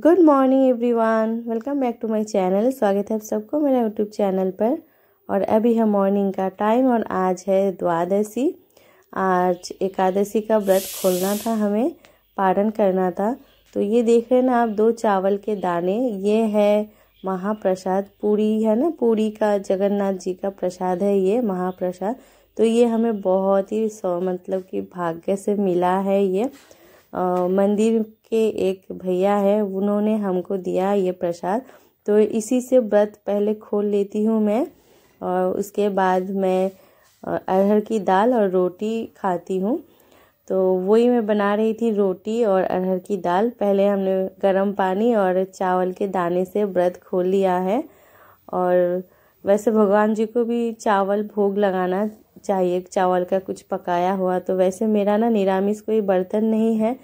good morning everyone welcome back to my channel स्वागत है आप सबको मेरा यूट्यूब चैनल पर और अभी है मॉर्निंग का टाइम और आज है द्वादशी आज एकादशी का व्रत खोलना था हमें पारण करना था तो ये देख रहे हैं ना आप दो चावल के दाने ये है महाप्रसाद पूरी है ना पूरी का जगन्नाथ जी का प्रसाद है ये महाप्रसाद तो ये हमें बहुत ही मतलब कि भाग्य से मिला है ये मंदिर के एक भैया है उन्होंने हमको दिया ये प्रसाद तो इसी से व्रत पहले खोल लेती हूँ मैं और उसके बाद मैं अरहर की दाल और रोटी खाती हूँ तो वही मैं बना रही थी रोटी और अरहर की दाल पहले हमने गर्म पानी और चावल के दाने से व्रत खोल लिया है और वैसे भगवान जी को भी चावल भोग लगाना चाहिए चावल का कुछ पकाया हुआ तो वैसे मेरा ना निरामिष कोई बर्तन नहीं है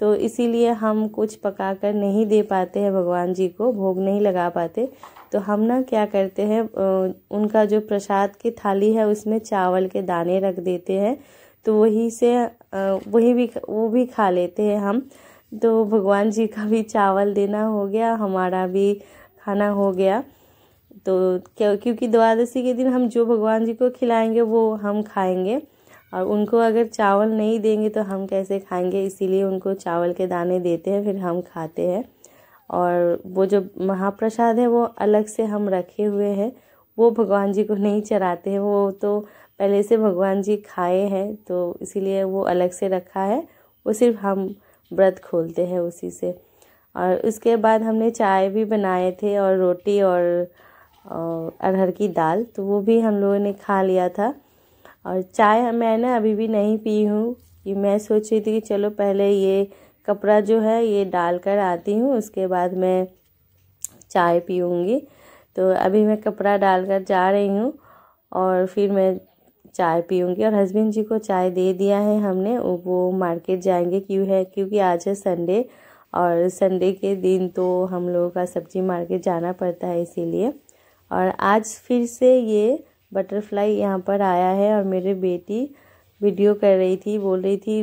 तो इसीलिए हम कुछ पका कर नहीं दे पाते हैं भगवान जी को भोग नहीं लगा पाते तो हम ना क्या करते हैं उनका जो प्रसाद की थाली है उसमें चावल के दाने रख देते हैं तो वही से वही भी वो भी खा लेते हैं हम तो भगवान जी का भी चावल देना हो गया हमारा भी खाना हो गया तो क्योंकि द्वादशी के दिन हम जो भगवान जी को खिलाएंगे वो हम खाएंगे और उनको अगर चावल नहीं देंगे तो हम कैसे खाएंगे इसीलिए उनको चावल के दाने देते हैं फिर हम खाते हैं और वो जो महाप्रसाद है वो अलग से हम रखे हुए हैं वो भगवान जी को नहीं चराते हैं वो तो पहले से भगवान जी खाए हैं तो इसीलिए वो अलग से रखा है वो सिर्फ हम व्रत खोलते हैं उसी से और उसके बाद हमने चाय भी बनाए थे और रोटी और और अरहर की दाल तो वो भी हम लोगों ने खा लिया था और चाय मैंने अभी भी नहीं पी हूँ कि मैं सोच रही थी कि चलो पहले ये कपड़ा जो है ये डाल कर आती हूँ उसके बाद मैं चाय पीऊँगी तो अभी मैं कपड़ा डाल कर जा रही हूँ और फिर मैं चाय पीऊँगी और हस्बैंड जी को चाय दे दिया है हमने वो मार्केट जाएंगे क्यों है क्योंकि आज है संडे और संडे के दिन तो हम लोगों का सब्ज़ी मार्केट जाना पड़ता है इसीलिए और आज फिर से ये बटरफ्लाई यहाँ पर आया है और मेरे बेटी वीडियो कर रही थी बोल रही थी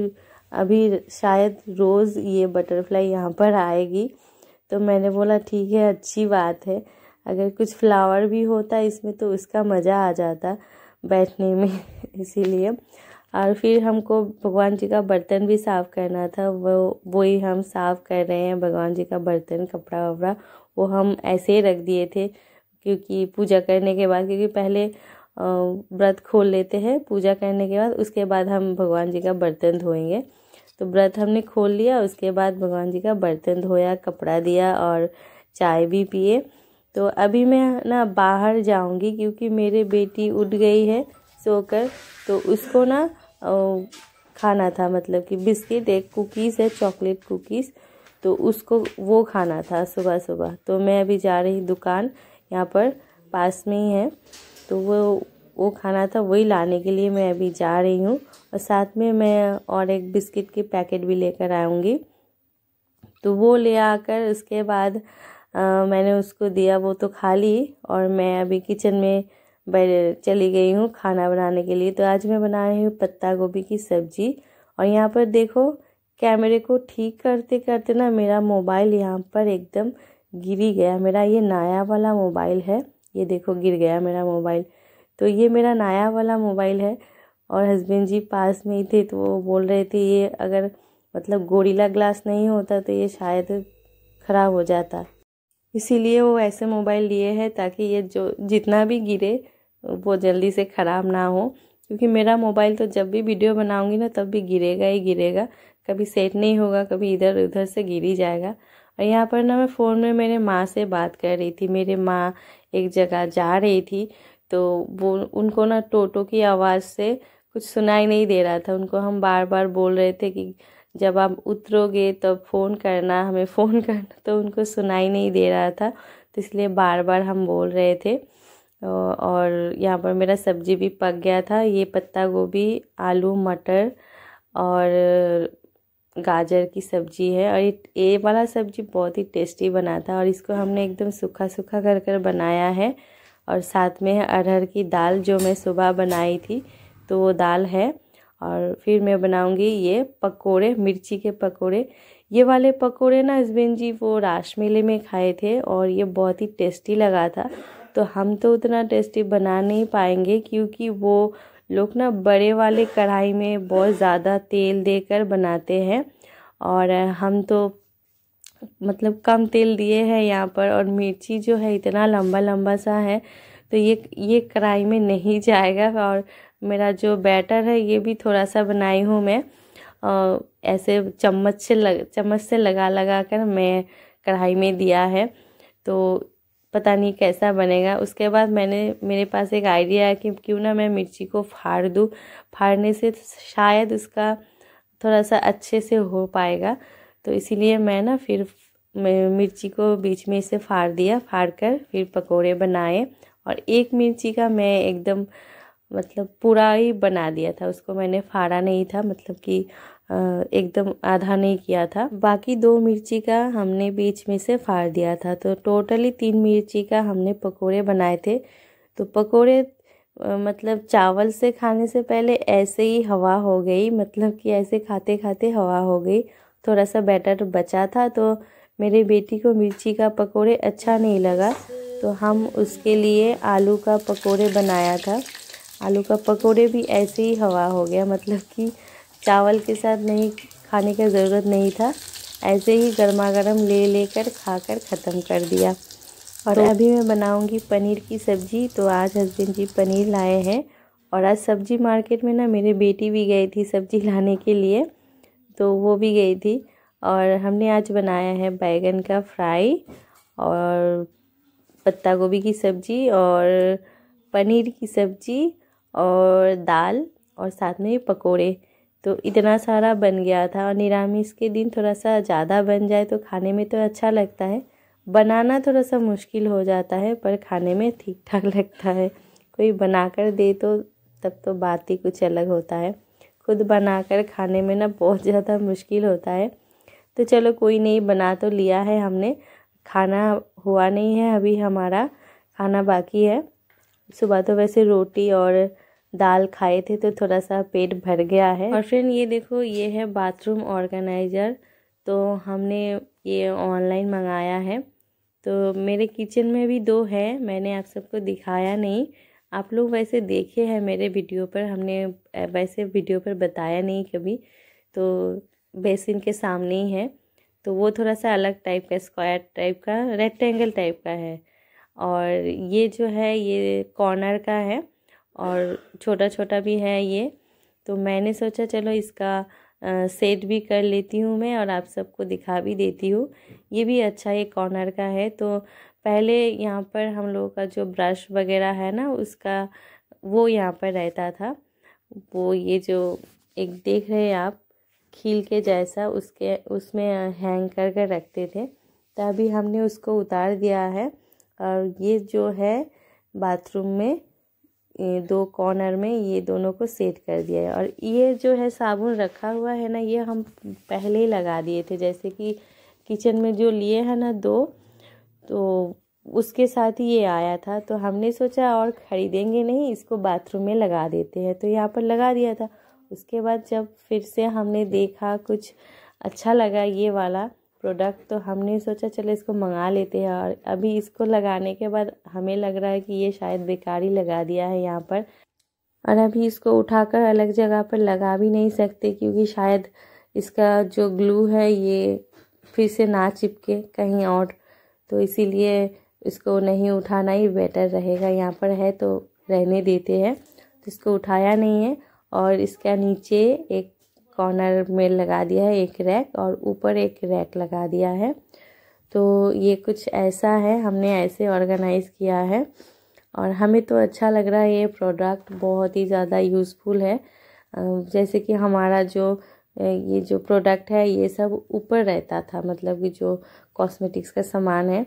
अभी शायद रोज़ ये बटरफ्लाई यहाँ पर आएगी तो मैंने बोला ठीक है अच्छी बात है अगर कुछ फ्लावर भी होता इसमें तो उसका मज़ा आ जाता बैठने में इसीलिए और फिर हमको भगवान जी का बर्तन भी साफ़ करना था वो वही हम साफ़ कर रहे हैं भगवान जी का बर्तन कपड़ा वपड़ा वो हम ऐसे ही रख दिए थे क्योंकि पूजा करने के बाद क्योंकि पहले व्रत खोल लेते हैं पूजा करने के बाद उसके बाद हम भगवान जी का बर्तन धोएंगे तो व्रत हमने खोल लिया उसके बाद भगवान जी का बर्तन धोया कपड़ा दिया और चाय भी पिए तो अभी मैं ना बाहर जाऊंगी क्योंकि मेरे बेटी उठ गई है सोकर तो उसको ना खाना था मतलब कि बिस्किट एक कुकीज़ है चॉकलेट कुकीज़ तो उसको वो खाना था सुबह सुबह तो मैं अभी जा रही दुकान यहाँ पर पास में ही है तो वो वो खाना था वही लाने के लिए मैं अभी जा रही हूँ और साथ में मैं और एक बिस्किट के पैकेट भी लेकर आऊँगी तो वो ले आकर उसके बाद आ, मैंने उसको दिया वो तो खा ली और मैं अभी किचन में चली गई हूँ खाना बनाने के लिए तो आज मैं बना रही हूँ पत्ता गोभी की सब्जी और यहाँ पर देखो कैमरे को ठीक करते करते ना मेरा मोबाइल यहाँ पर एकदम गिर ही गया मेरा ये नया वाला मोबाइल है ये देखो गिर गया मेरा मोबाइल तो ये मेरा नया वाला मोबाइल है और हस्बैंड जी पास में ही थे तो वो बोल रहे थे ये अगर मतलब गोरीला ग्लास नहीं होता तो ये शायद ख़राब हो जाता इसीलिए वो ऐसे मोबाइल लिए हैं ताकि ये जो जितना भी गिरे वो जल्दी से ख़राब ना हो क्योंकि मेरा मोबाइल तो जब भी वीडियो बनाऊंगी ना तब भी गिरेगा ही गिरेगा कभी सेट नहीं होगा कभी इधर उधर से गिर ही जाएगा और यहाँ पर ना मैं फ़ोन में मेरे माँ से बात कर रही थी मेरे माँ एक जगह जा रही थी तो वो उनको ना टोटो की आवाज़ से कुछ सुनाई नहीं दे रहा था उनको हम बार बार बोल रहे थे कि जब आप उतरोगे तब तो फ़ोन करना हमें फ़ोन करना तो उनको सुनाई नहीं दे रहा था तो इसलिए बार बार हम बोल रहे थे और यहाँ पर मेरा सब्जी भी पक गया था ये पत्ता गोभी आलू मटर और गाजर की सब्जी है और ये वाला सब्जी बहुत ही टेस्टी बना था और इसको हमने एकदम सूखा सूखा कर कर बनाया है और साथ में है अरहर की दाल जो मैं सुबह बनाई थी तो वो दाल है और फिर मैं बनाऊंगी ये पकोड़े मिर्ची के पकोड़े ये वाले पकोड़े ना हस्बैंड जी वो राश मेले में खाए थे और ये बहुत ही टेस्टी लगा था तो हम तो उतना टेस्टी बना नहीं पाएंगे क्योंकि वो लोग ना बड़े वाले कढ़ाई में बहुत ज़्यादा तेल देकर बनाते हैं और हम तो मतलब कम तेल दिए हैं यहाँ पर और मिर्ची जो है इतना लंबा लंबा सा है तो ये ये कढ़ाई में नहीं जाएगा और मेरा जो बैटर है ये भी थोड़ा सा बनाई हूँ मैं आ, ऐसे चम्मच से लग चम्मच से लगा लगा कर मैं कढ़ाई में दिया है तो पता नहीं कैसा बनेगा उसके बाद मैंने मेरे पास एक आइडिया है कि क्यों ना मैं मिर्ची को फाड़ दूँ फाड़ने से शायद उसका थोड़ा सा अच्छे से हो पाएगा तो इसीलिए मैं ना फिर मिर्ची को बीच में से फाड़ दिया फाड़ कर फिर पकोड़े बनाए और एक मिर्ची का मैं एकदम मतलब पूरा ही बना दिया था उसको मैंने फाड़ा नहीं था मतलब कि एकदम आधा नहीं किया था बाकी दो मिर्ची का हमने बीच में से फाड़ दिया था तो टोटली तीन मिर्ची का हमने पकोड़े बनाए थे तो पकोड़े मतलब चावल से खाने से पहले ऐसे ही हवा हो गई मतलब कि ऐसे खाते खाते हवा हो गई थोड़ा सा बैटर बचा था तो मेरे बेटी को मिर्ची का पकोड़े अच्छा नहीं लगा तो हम उसके लिए आलू का पकोड़े बनाया था आलू का पकोड़े भी ऐसे ही हवा हो गया मतलब कि चावल के साथ नहीं खाने का ज़रूरत नहीं था ऐसे ही गर्मा गर्म ले लेकर खाकर ख़त्म कर दिया और तो, अभी मैं बनाऊंगी पनीर की सब्ज़ी तो आज हस्बैंड जी पनीर लाए हैं और आज सब्ज़ी मार्केट में ना मेरी बेटी भी गई थी सब्ज़ी लाने के लिए तो वो भी गई थी और हमने आज बनाया है बैगन का फ्राई और पत्ता गोभी की सब्ज़ी और पनीर की सब्ज़ी और दाल और साथ में पकोड़े तो इतना सारा बन गया था और निरामिष के दिन थोड़ा सा ज़्यादा बन जाए तो खाने में तो अच्छा लगता है बनाना थोड़ा सा मुश्किल हो जाता है पर खाने में ठीक ठाक लगता है कोई बना कर दे तो तब तो बात ही कुछ अलग होता है खुद बना कर खाने में ना बहुत ज़्यादा मुश्किल होता है तो चलो कोई नहीं बना तो लिया है हमने खाना हुआ नहीं है अभी हमारा खाना बाकी है सुबह तो वैसे रोटी और दाल खाए थे तो थोड़ा सा पेट भर गया है और फ्रेंड ये देखो ये है बाथरूम ऑर्गेनाइज़र तो हमने ये ऑनलाइन मंगाया है तो मेरे किचन में भी दो है मैंने आप सबको दिखाया नहीं आप लोग वैसे देखे हैं मेरे वीडियो पर हमने वैसे वीडियो पर बताया नहीं कभी तो बेसिन के सामने ही है तो वो थोड़ा सा अलग टाइप का स्क्वायर टाइप का रेक्टेंगल टाइप का है और ये जो है ये कॉर्नर का है और छोटा छोटा भी है ये तो मैंने सोचा चलो इसका सेट भी कर लेती हूँ मैं और आप सबको दिखा भी देती हूँ ये भी अच्छा ये कॉर्नर का है तो पहले यहाँ पर हम लोगों का जो ब्रश वगैरह है ना उसका वो यहाँ पर रहता था वो ये जो एक देख रहे हैं आप खील के जैसा उसके उसमें हैंग कर कर रखते थे तभी हमने उसको उतार दिया है और ये जो है बाथरूम में दो कॉर्नर में ये दोनों को सेट कर दिया है और ये जो है साबुन रखा हुआ है ना ये हम पहले ही लगा दिए थे जैसे कि किचन में जो लिए हैं ना दो तो उसके साथ ही ये आया था तो हमने सोचा और ख़रीदेंगे नहीं इसको बाथरूम में लगा देते हैं तो यहाँ पर लगा दिया था उसके बाद जब फिर से हमने देखा कुछ अच्छा लगा ये वाला प्रोडक्ट तो हमने सोचा चलो इसको मंगा लेते हैं और अभी इसको लगाने के बाद हमें लग रहा है कि ये शायद बेकार ही लगा दिया है यहाँ पर और अभी इसको उठाकर अलग जगह पर लगा भी नहीं सकते क्योंकि शायद इसका जो ग्लू है ये फिर से ना चिपके कहीं और तो इसीलिए इसको नहीं उठाना ही बेटर रहेगा यहाँ पर है तो रहने देते हैं तो इसको उठाया नहीं है और इसका नीचे एक कॉर्नर में लगा दिया है एक रैक और ऊपर एक रैक लगा दिया है तो ये कुछ ऐसा है हमने ऐसे ऑर्गेनाइज़ किया है और हमें तो अच्छा लग रहा है ये प्रोडक्ट बहुत ही ज़्यादा यूज़फुल है जैसे कि हमारा जो ये जो प्रोडक्ट है ये सब ऊपर रहता था मतलब कि जो कॉस्मेटिक्स का सामान है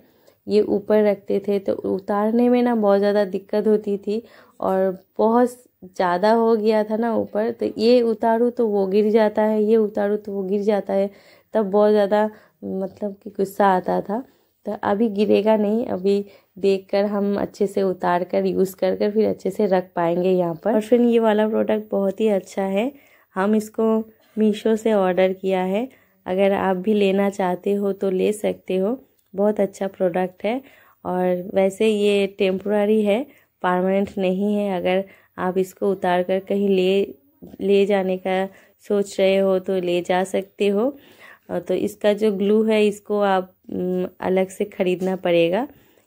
ये ऊपर रखते थे तो उतारने में ना बहुत ज़्यादा दिक्कत होती थी और बहुत ज़्यादा हो गया था ना ऊपर तो ये उतारूँ तो वो गिर जाता है ये उतारूँ तो वो गिर जाता है तब बहुत ज़्यादा मतलब कि गुस्सा आता था तो अभी गिरेगा नहीं अभी देखकर हम अच्छे से उतार कर यूज़ कर कर फिर अच्छे से रख पाएंगे यहाँ पर और फिर ये वाला प्रोडक्ट बहुत ही अच्छा है हम इसको मीशो से ऑर्डर किया है अगर आप भी लेना चाहते हो तो ले सकते हो बहुत अच्छा प्रोडक्ट है और वैसे ये टेम्प्रारी है परमानेंट नहीं है अगर आप इसको उतार कर कहीं ले ले जाने का सोच रहे हो तो ले जा सकते हो तो इसका जो ग्लू है इसको आप अलग से ख़रीदना पड़ेगा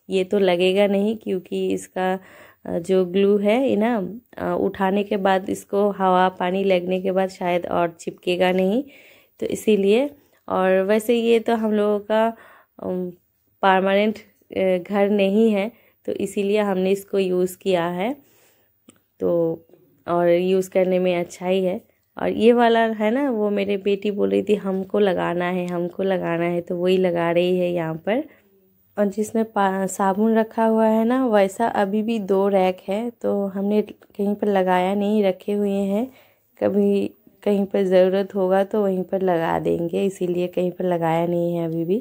ये तो लगेगा नहीं क्योंकि इसका जो ग्लू है ना उठाने के बाद इसको हवा पानी लगने के बाद शायद और चिपकेगा नहीं तो इसीलिए और वैसे ये तो हम लोगों का परमानेंट घर नहीं है तो इसीलिए हमने इसको यूज़ किया है तो और यूज़ करने में अच्छा ही है और ये वाला है ना वो मेरे बेटी बोल रही थी हमको लगाना है हमको लगाना है तो वही लगा रही है यहाँ पर और जिसमें साबुन रखा हुआ है ना वैसा अभी भी दो रैक है तो हमने कहीं पर लगाया नहीं रखे हुए हैं कभी कहीं पर ज़रूरत होगा तो वहीं पर लगा देंगे इसीलिए कहीं पर लगाया नहीं है अभी भी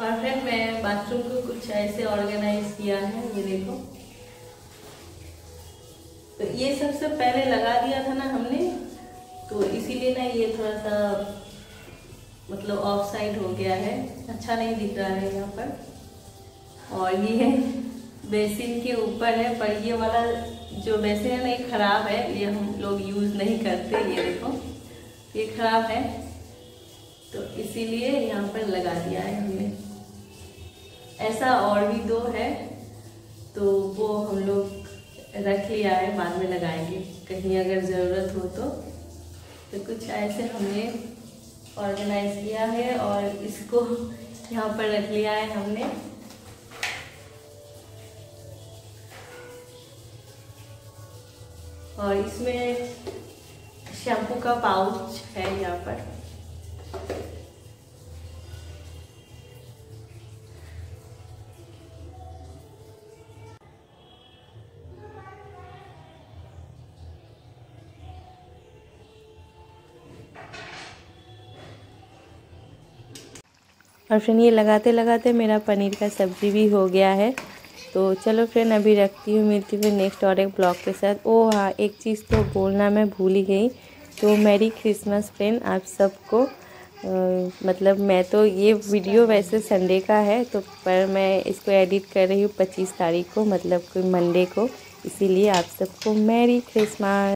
और फिर मैं बाथरूम को कुछ ऐसे ऑर्गेनाइज किया है ये देखो तो ये सबसे पहले लगा दिया था ना हमने तो इसीलिए ना ये थोड़ा सा मतलब ऑफ साइड हो गया है अच्छा नहीं दिख रहा है यहाँ पर और ये बेसिन के ऊपर है पर ये वाला जो बेसिन है ना ये ख़राब है ये हम लोग यूज़ नहीं करते ये देखो ये ख़राब है तो इसीलिए यहाँ पर लगा दिया है हमने ऐसा और भी दो है तो वो हम लोग रख लिया है बाद में लगाएंगे कहीं अगर ज़रूरत हो तो तो कुछ ऐसे हमने ऑर्गेनाइज किया है और इसको यहाँ पर रख लिया है हमने और इसमें शैम्पू का पाउच है यहाँ पर और फ्रेंड ये लगाते लगाते मेरा पनीर का सब्ज़ी भी हो गया है तो चलो फ्रेंड अभी रखती हूँ मिलती हूँ नेक्स्ट और एक ब्लॉग के साथ ओ हाँ एक चीज़ तो बोलना मैं भूल ही गई तो मेरी क्रिसमस फ्रेंड आप सबको मतलब मैं तो ये वीडियो वैसे संडे का है तो पर मैं इसको एडिट कर रही हूँ पच्चीस तारीख को मतलब कोई मंडे को इसीलिए आप सबको मैरी क्रिसमस